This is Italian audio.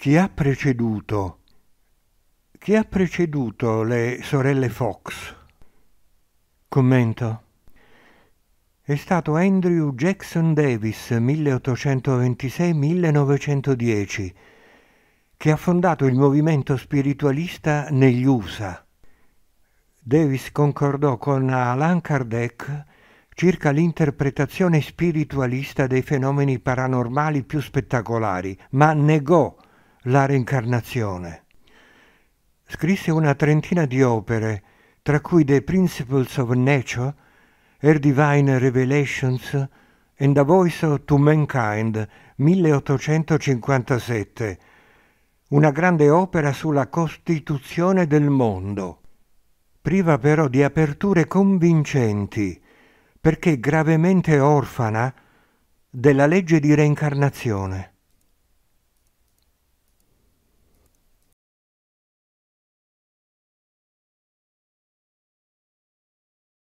chi ha preceduto, chi ha preceduto le sorelle Fox? Commento. È stato Andrew Jackson Davis 1826-1910 che ha fondato il movimento spiritualista negli USA. Davis concordò con Alain Kardec circa l'interpretazione spiritualista dei fenomeni paranormali più spettacolari, ma negò la reincarnazione. Scrisse una trentina di opere, tra cui The Principles of Nature, Her Divine Revelations and A Voice to Mankind 1857, una grande opera sulla costituzione del mondo, priva però di aperture convincenti, perché gravemente orfana della legge di reincarnazione.